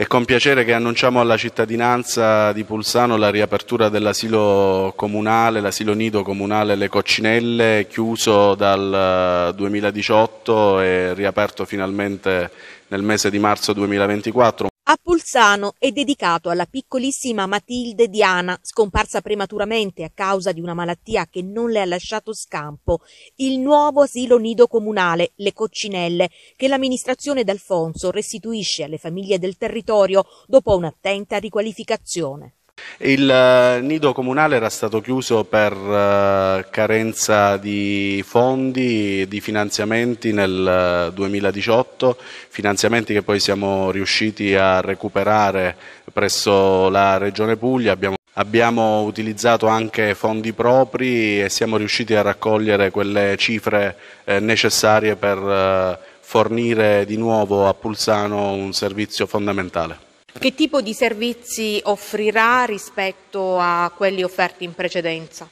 È con piacere che annunciamo alla cittadinanza di Pulsano la riapertura dell'asilo comunale, l'asilo nido comunale Le Coccinelle, chiuso dal 2018 eh, e riaperto finalmente nel mese di marzo 2024. A Pulsano è dedicato alla piccolissima Matilde Diana, scomparsa prematuramente a causa di una malattia che non le ha lasciato scampo, il nuovo asilo nido comunale, le Coccinelle, che l'amministrazione d'Alfonso restituisce alle famiglie del territorio dopo un'attenta riqualificazione. Il eh, nido comunale era stato chiuso per eh, carenza di fondi, di finanziamenti nel 2018, eh, finanziamenti che poi siamo riusciti a recuperare presso la Regione Puglia. Abbiamo Abbiamo utilizzato anche fondi propri e siamo riusciti a raccogliere quelle cifre necessarie per fornire di nuovo a Pulsano un servizio fondamentale. Che tipo di servizi offrirà rispetto a quelli offerti in precedenza?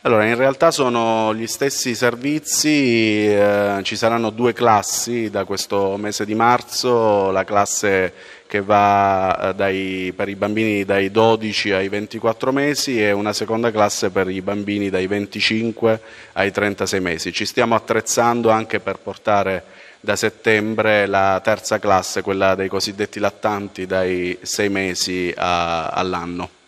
Allora, in realtà sono gli stessi servizi, eh, ci saranno due classi da questo mese di marzo, la classe che va eh, dai, per i bambini dai 12 ai 24 mesi e una seconda classe per i bambini dai 25 ai 36 mesi. Ci stiamo attrezzando anche per portare da settembre la terza classe, quella dei cosiddetti lattanti, dai sei mesi a, all'anno.